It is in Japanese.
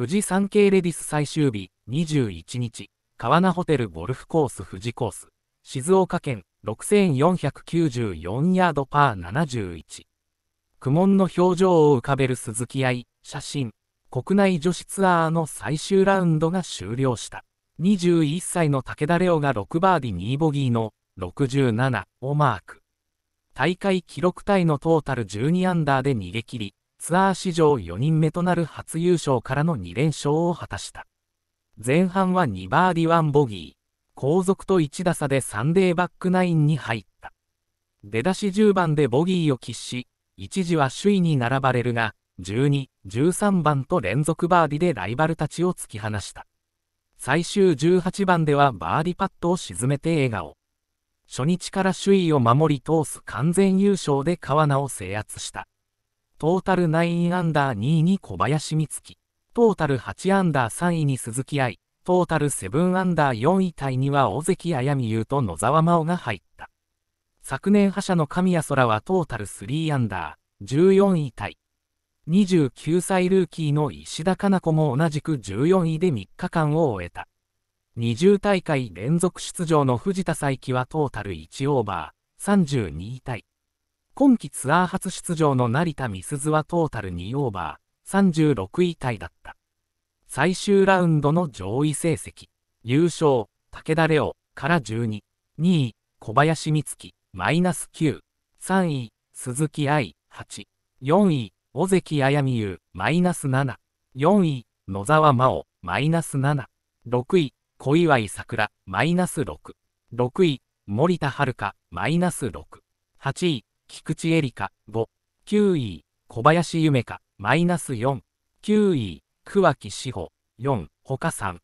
富士山系レディス最終日21日、川名ホテルゴルフコース富士コース、静岡県6494ヤードパー71。苦悶の表情を浮かべる鈴木愛、写真。国内女子ツアーの最終ラウンドが終了した。21歳の武田レオが6バーディ2ボギーの67をマーク。大会記録タイのトータル12アンダーで逃げ切り、ツアー史上4人目となる初優勝からの2連勝を果たした。前半は2バーディ1ボギー、後続と1打差でサンデーバックナインに入った。出だし10番でボギーを喫し、一時は首位に並ばれるが、12、13番と連続バーディでライバルたちを突き放した。最終18番ではバーディパットを沈めて笑顔。初日から首位を守り通す完全優勝で川名を制圧した。トータル9アンダー2位に小林美月、トータル8アンダー3位に鈴木愛、トータル7アンダー4位タイには尾関彩美優と野沢真央が入った。昨年覇者の神谷空はトータル3アンダー、14位タイ。29歳ルーキーの石田かな子も同じく14位で3日間を終えた。20大会連続出場の藤田佐伯はトータル1オーバー、32位タイ。今季ツアー初出場の成田美鈴はトータル2オーバー、36位タイだった。最終ラウンドの上位成績、優勝、武田レオから12、2位、小林光月、マイナス9、3位、鈴木愛、8、4位、尾関彩美優、マイナス7、4位、野沢真央、マイナス7、6位、小祝さくら、マイナス6、6位、森田遥、マイナス6、8位、菊池恵リ香、5、9位、小林夢香、マイナス4、9位、桑木志保、4、他3。